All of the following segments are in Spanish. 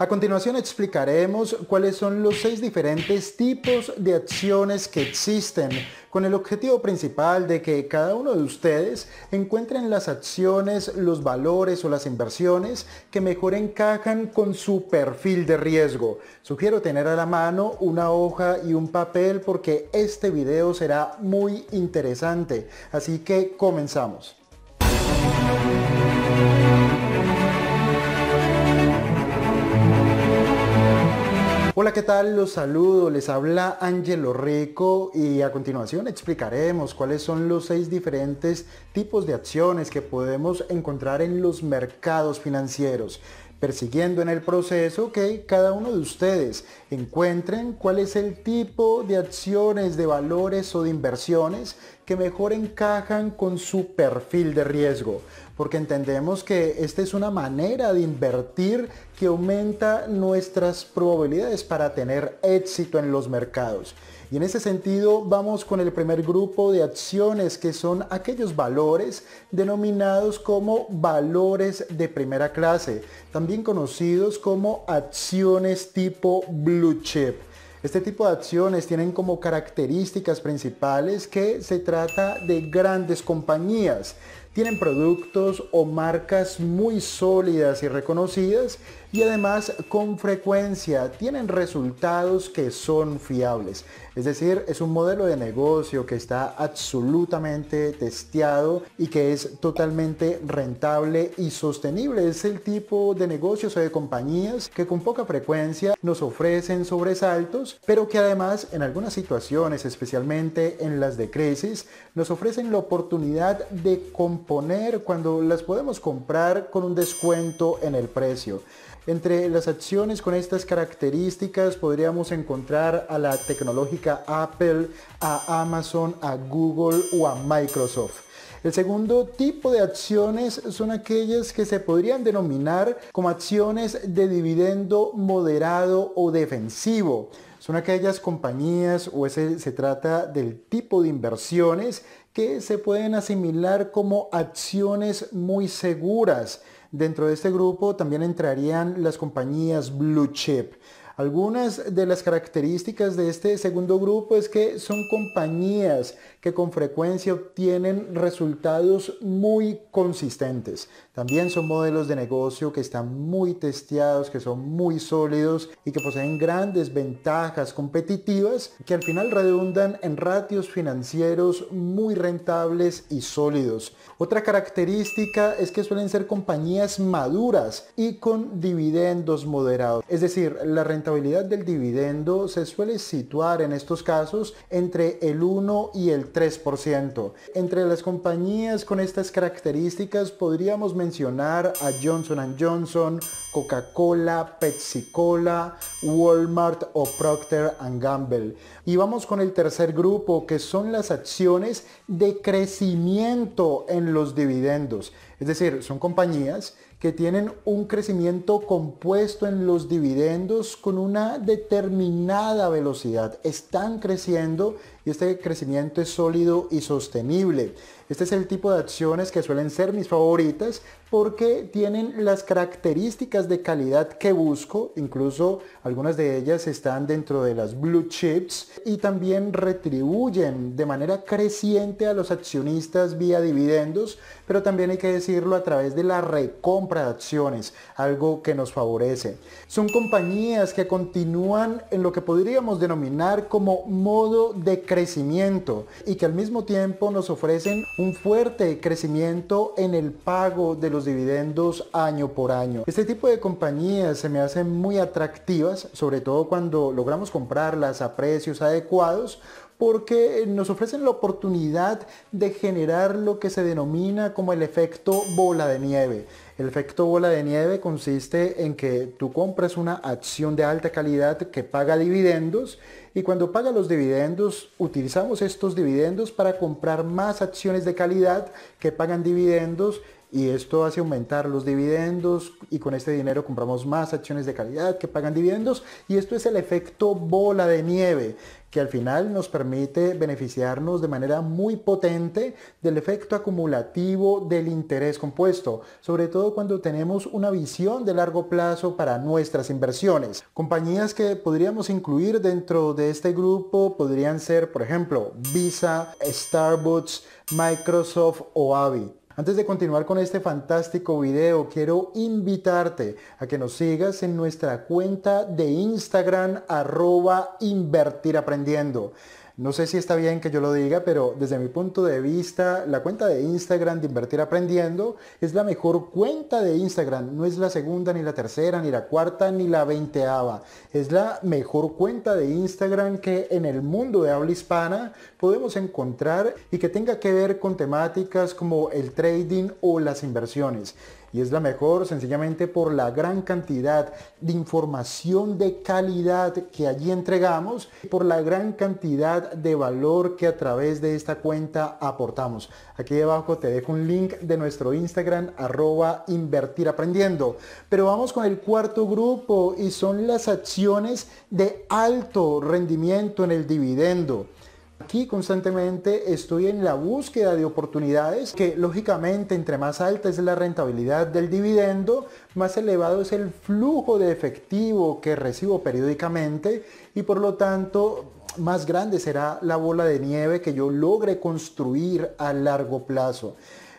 A continuación explicaremos cuáles son los seis diferentes tipos de acciones que existen, con el objetivo principal de que cada uno de ustedes encuentren las acciones, los valores o las inversiones que mejor encajan con su perfil de riesgo. Sugiero tener a la mano una hoja y un papel porque este video será muy interesante. Así que comenzamos. Hola, ¿qué tal? Los saludo, les habla Angelo Rico y a continuación explicaremos cuáles son los seis diferentes tipos de acciones que podemos encontrar en los mercados financieros persiguiendo en el proceso que cada uno de ustedes encuentren cuál es el tipo de acciones, de valores o de inversiones que mejor encajan con su perfil de riesgo, porque entendemos que esta es una manera de invertir que aumenta nuestras probabilidades para tener éxito en los mercados. Y en ese sentido vamos con el primer grupo de acciones que son aquellos valores denominados como valores de primera clase, también conocidos como acciones tipo blue chip. Este tipo de acciones tienen como características principales que se trata de grandes compañías. Tienen productos o marcas muy sólidas y reconocidas y además con frecuencia tienen resultados que son fiables. Es decir, es un modelo de negocio que está absolutamente testeado y que es totalmente rentable y sostenible. Es el tipo de negocios o de compañías que con poca frecuencia nos ofrecen sobresaltos, pero que además en algunas situaciones, especialmente en las de crisis, nos ofrecen la oportunidad de componer cuando las podemos comprar con un descuento en el precio. Entre las acciones con estas características podríamos encontrar a la tecnológica Apple, a Amazon, a Google o a Microsoft. El segundo tipo de acciones son aquellas que se podrían denominar como acciones de dividendo moderado o defensivo. Son aquellas compañías o ese, se trata del tipo de inversiones que se pueden asimilar como acciones muy seguras Dentro de este grupo también entrarían las compañías Blue Chip, algunas de las características de este segundo grupo es que son compañías que con frecuencia obtienen resultados muy consistentes. También son modelos de negocio que están muy testeados, que son muy sólidos y que poseen grandes ventajas competitivas que al final redundan en ratios financieros muy rentables y sólidos. Otra característica es que suelen ser compañías maduras y con dividendos moderados. Es decir, la rentabilidad del dividendo se suele situar en estos casos entre el 1 y el 3%. Entre las compañías con estas características podríamos mencionar a Johnson Johnson, Coca-Cola, Pepsi-Cola, Walmart o Procter Gamble. Y vamos con el tercer grupo que son las acciones de crecimiento en los dividendos. Es decir, son compañías que tienen un crecimiento compuesto en los dividendos con una determinada velocidad. Están creciendo y este crecimiento es sólido y sostenible. Este es el tipo de acciones que suelen ser mis favoritas porque tienen las características de calidad que busco, incluso algunas de ellas están dentro de las blue chips y también retribuyen de manera creciente a los accionistas vía dividendos, pero también hay que decirlo a través de la recompra de acciones, algo que nos favorece. Son compañías que continúan en lo que podríamos denominar como modo de crecimiento crecimiento y que al mismo tiempo nos ofrecen un fuerte crecimiento en el pago de los dividendos año por año. Este tipo de compañías se me hacen muy atractivas, sobre todo cuando logramos comprarlas a precios adecuados porque eh, nos ofrecen la oportunidad de generar lo que se denomina como el efecto bola de nieve. El efecto bola de nieve consiste en que tú compras una acción de alta calidad que paga dividendos y cuando paga los dividendos utilizamos estos dividendos para comprar más acciones de calidad que pagan dividendos y esto hace aumentar los dividendos y con este dinero compramos más acciones de calidad que pagan dividendos y esto es el efecto bola de nieve que al final nos permite beneficiarnos de manera muy potente del efecto acumulativo del interés compuesto, sobre todo cuando tenemos una visión de largo plazo para nuestras inversiones. Compañías que podríamos incluir dentro de este grupo podrían ser, por ejemplo, Visa, Starbucks, Microsoft o Avid. Antes de continuar con este fantástico video, quiero invitarte a que nos sigas en nuestra cuenta de Instagram arroba invertir aprendiendo. No sé si está bien que yo lo diga, pero desde mi punto de vista, la cuenta de Instagram de Invertir Aprendiendo es la mejor cuenta de Instagram. No es la segunda, ni la tercera, ni la cuarta, ni la veinteava. Es la mejor cuenta de Instagram que en el mundo de habla hispana podemos encontrar y que tenga que ver con temáticas como el trading o las inversiones y es la mejor sencillamente por la gran cantidad de información de calidad que allí entregamos, por la gran cantidad de valor que a través de esta cuenta aportamos. Aquí debajo te dejo un link de nuestro Instagram arroba invertir aprendiendo. Pero vamos con el cuarto grupo y son las acciones de alto rendimiento en el dividendo aquí constantemente estoy en la búsqueda de oportunidades que lógicamente entre más alta es la rentabilidad del dividendo, más elevado es el flujo de efectivo que recibo periódicamente y por lo tanto más grande será la bola de nieve que yo logre construir a largo plazo.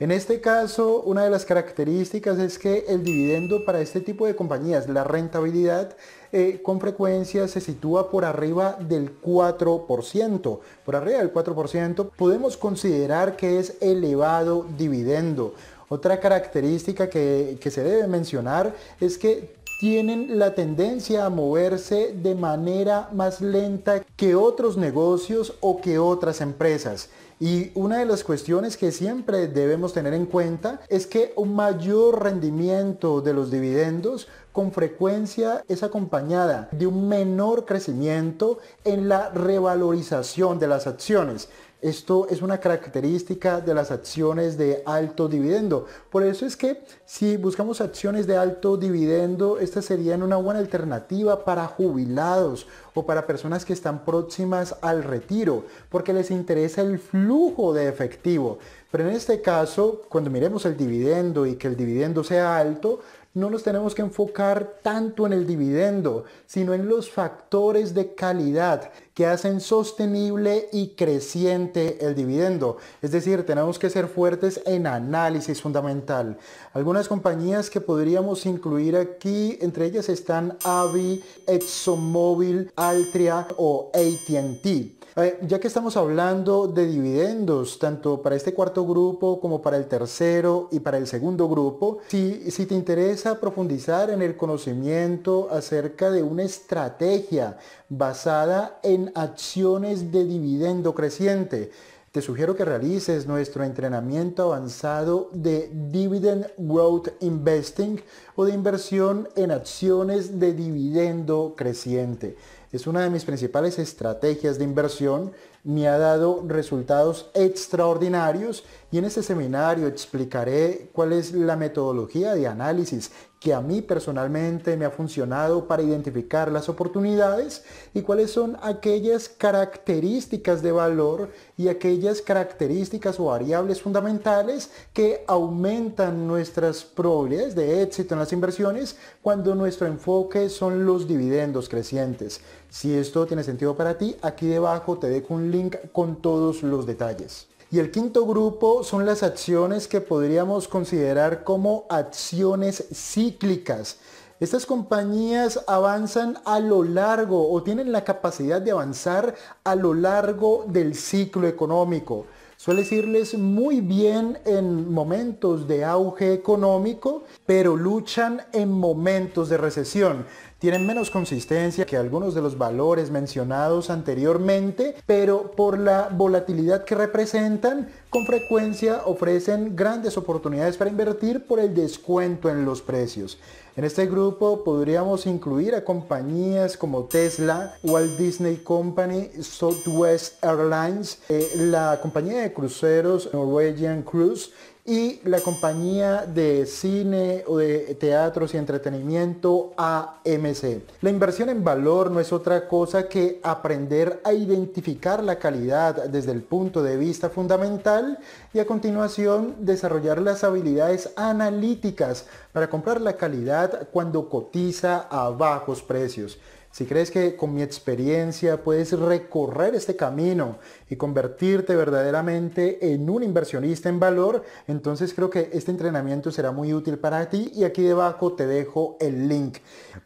En este caso, una de las características es que el dividendo para este tipo de compañías, la rentabilidad, eh, con frecuencia se sitúa por arriba del 4%. Por arriba del 4% podemos considerar que es elevado dividendo. Otra característica que se debe mencionar es que tienen la tendencia a moverse de manera más lenta que otros negocios o que otras empresas. Y una de las cuestiones que siempre debemos tener en cuenta es que un mayor rendimiento de los dividendos frecuencia es acompañada de un menor crecimiento en la revalorización de las acciones. Esto es una característica de las acciones de alto dividendo. Por eso es que si buscamos acciones de alto dividendo, estas serían una buena alternativa para jubilados o para personas que están próximas al retiro, porque les interesa el flujo de efectivo. Pero en este caso, cuando miremos el dividendo y que el dividendo sea alto, no nos tenemos que enfocar tanto en el dividendo, sino en los factores de calidad que hacen sostenible y creciente el dividendo. Es decir, tenemos que ser fuertes en análisis fundamental. Algunas compañías que podríamos incluir aquí, entre ellas están Avi, ExxonMobil, Altria o ATT ya que estamos hablando de dividendos, tanto para este cuarto grupo como para el tercero y para el segundo grupo, si, si te interesa profundizar en el conocimiento acerca de una estrategia basada en acciones de dividendo creciente, te sugiero que realices nuestro entrenamiento avanzado de Dividend Growth Investing o de inversión en acciones de dividendo creciente. Es una de mis principales estrategias de inversión. Me ha dado resultados extraordinarios y en este seminario explicaré cuál es la metodología de análisis que a mí personalmente me ha funcionado para identificar las oportunidades y cuáles son aquellas características de valor y aquellas características o variables fundamentales que aumentan nuestras probabilidades de éxito en las inversiones cuando nuestro enfoque son los dividendos crecientes. Si esto tiene sentido para ti, aquí debajo te dejo un link con todos los detalles. Y el quinto grupo son las acciones que podríamos considerar como acciones cíclicas. Estas compañías avanzan a lo largo o tienen la capacidad de avanzar a lo largo del ciclo económico. Suele irles muy bien en momentos de auge económico, pero luchan en momentos de recesión. Tienen menos consistencia que algunos de los valores mencionados anteriormente, pero por la volatilidad que representan, con frecuencia ofrecen grandes oportunidades para invertir por el descuento en los precios. En este grupo podríamos incluir a compañías como Tesla, Walt Disney Company, Southwest Airlines, eh, la compañía de cruceros Norwegian Cruise y la compañía de cine o de teatros y entretenimiento AMC. La inversión en valor no es otra cosa que aprender a identificar la calidad desde el punto de vista fundamental y a continuación desarrollar las habilidades analíticas para comprar la calidad cuando cotiza a bajos precios. Si crees que con mi experiencia puedes recorrer este camino y convertirte verdaderamente en un inversionista en valor, entonces creo que este entrenamiento será muy útil para ti y aquí debajo te dejo el link.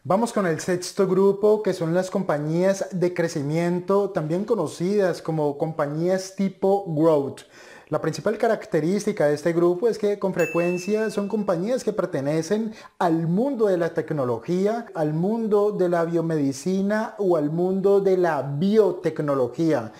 Vamos con el sexto grupo que son las compañías de crecimiento, también conocidas como compañías tipo growth. La principal característica de este grupo es que con frecuencia son compañías que pertenecen al mundo de la tecnología, al mundo de la biomedicina o al mundo de la biotecnología.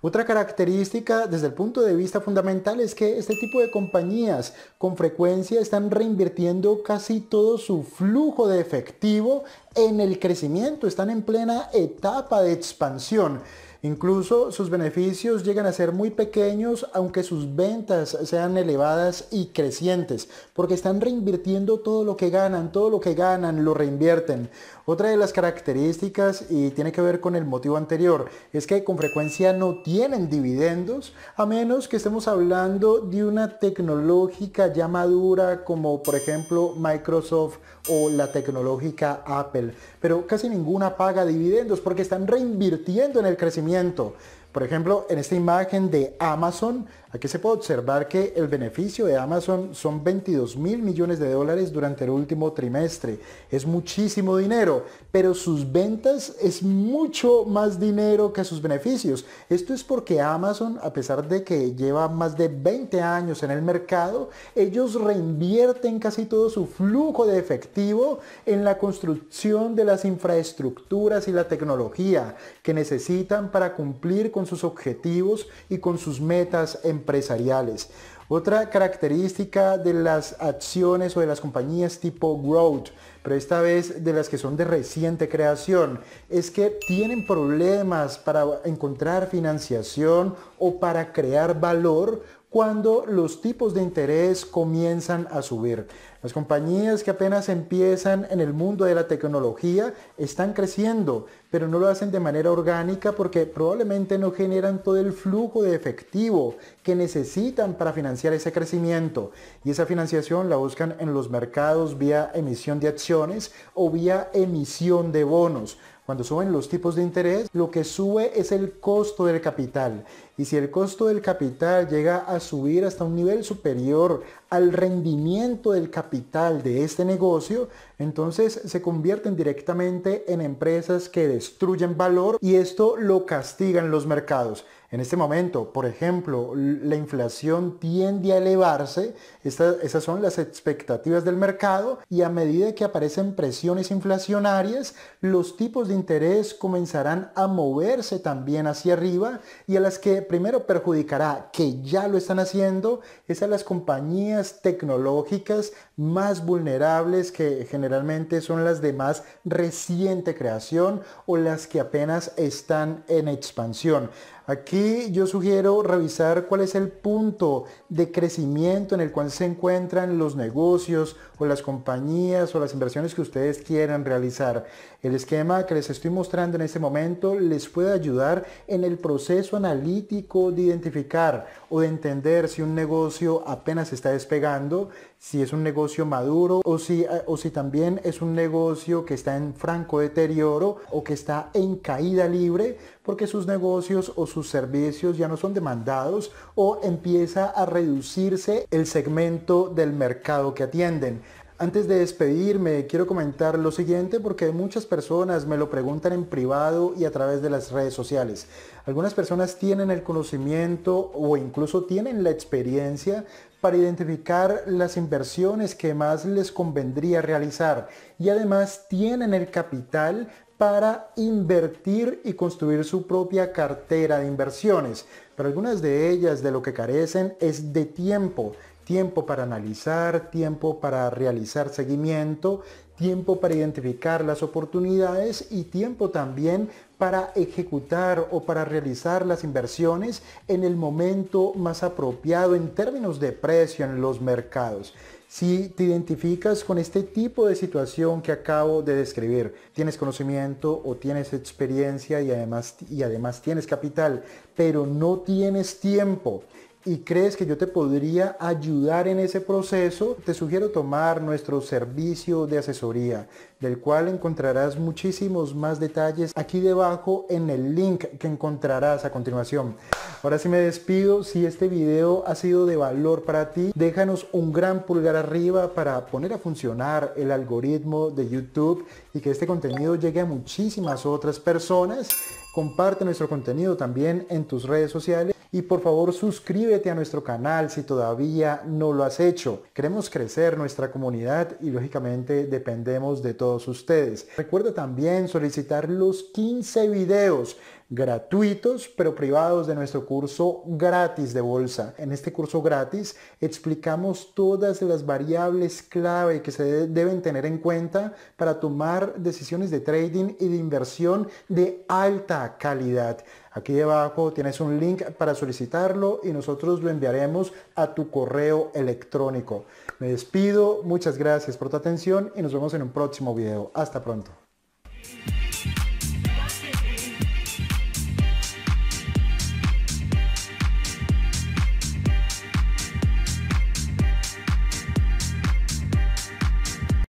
Otra característica desde el punto de vista fundamental es que este tipo de compañías con frecuencia están reinvirtiendo casi todo su flujo de efectivo en el crecimiento, están en plena etapa de expansión. Incluso sus beneficios llegan a ser muy pequeños aunque sus ventas sean elevadas y crecientes, porque están reinvirtiendo todo lo que ganan, todo lo que ganan lo reinvierten. Otra de las características, y tiene que ver con el motivo anterior, es que con frecuencia no tienen dividendos, a menos que estemos hablando de una tecnológica ya madura como por ejemplo Microsoft o la tecnológica Apple. Pero casi ninguna paga dividendos porque están reinvirtiendo en el crecimiento. Por ejemplo, en esta imagen de Amazon, aquí se puede observar que el beneficio de Amazon son 22 mil millones de dólares durante el último trimestre. Es muchísimo dinero, pero sus ventas es mucho más dinero que sus beneficios. Esto es porque Amazon, a pesar de que lleva más de 20 años en el mercado, ellos reinvierten casi todo su flujo de efectivo en la construcción de las infraestructuras y la tecnología que necesitan para cumplir con sus objetivos y con sus metas empresariales. Otra característica de las acciones o de las compañías tipo growth, pero esta vez de las que son de reciente creación, es que tienen problemas para encontrar financiación o para crear valor cuando los tipos de interés comienzan a subir. Las compañías que apenas empiezan en el mundo de la tecnología están creciendo, pero no lo hacen de manera orgánica porque probablemente no generan todo el flujo de efectivo que necesitan para financiar ese crecimiento. Y esa financiación la buscan en los mercados vía emisión de acciones o vía emisión de bonos cuando suben los tipos de interés, lo que sube es el costo del capital. Y si el costo del capital llega a subir hasta un nivel superior al rendimiento del capital de este negocio, entonces se convierten directamente en empresas que destruyen valor y esto lo castigan los mercados. En este momento, por ejemplo, la inflación tiende a elevarse, Estas, esas son las expectativas del mercado y a medida que aparecen presiones inflacionarias, los tipos de interés comenzarán a moverse también hacia arriba y a las que primero perjudicará, que ya lo están haciendo, es a las compañías tecnológicas más vulnerables que generalmente son las de más reciente creación o las que apenas están en expansión. Aquí y yo sugiero revisar cuál es el punto de crecimiento en el cual se encuentran los negocios o las compañías o las inversiones que ustedes quieran realizar. El esquema que les estoy mostrando en este momento les puede ayudar en el proceso analítico de identificar o de entender si un negocio apenas está despegando, si es un negocio maduro o si, eh, o si también es un negocio que está en franco deterioro o que está en caída libre porque sus negocios o sus servicios ya no son demandados o empieza a reducirse el segmento del mercado que atienden. Antes de despedirme, quiero comentar lo siguiente porque muchas personas me lo preguntan en privado y a través de las redes sociales. Algunas personas tienen el conocimiento o incluso tienen la experiencia para identificar las inversiones que más les convendría realizar y además tienen el capital para invertir y construir su propia cartera de inversiones. Pero algunas de ellas de lo que carecen es de tiempo tiempo para analizar, tiempo para realizar seguimiento, tiempo para identificar las oportunidades y tiempo también para ejecutar o para realizar las inversiones en el momento más apropiado en términos de precio en los mercados. Si te identificas con este tipo de situación que acabo de describir, tienes conocimiento o tienes experiencia y además, y además tienes capital, pero no tienes tiempo y crees que yo te podría ayudar en ese proceso, te sugiero tomar nuestro servicio de asesoría, del cual encontrarás muchísimos más detalles aquí debajo en el link que encontrarás a continuación. Ahora sí me despido, si este video ha sido de valor para ti, déjanos un gran pulgar arriba para poner a funcionar el algoritmo de YouTube y que este contenido llegue a muchísimas otras personas. Comparte nuestro contenido también en tus redes sociales y por favor suscríbete a nuestro canal si todavía no lo has hecho. Queremos crecer nuestra comunidad y lógicamente dependemos de todos ustedes. Recuerda también solicitar los 15 videos gratuitos pero privados de nuestro curso gratis de bolsa. En este curso gratis explicamos todas las variables clave que se deben tener en cuenta para tomar decisiones de trading y de inversión de alta calidad. Aquí debajo tienes un link para solicitarlo y nosotros lo enviaremos a tu correo electrónico. Me despido, muchas gracias por tu atención y nos vemos en un próximo video. Hasta pronto.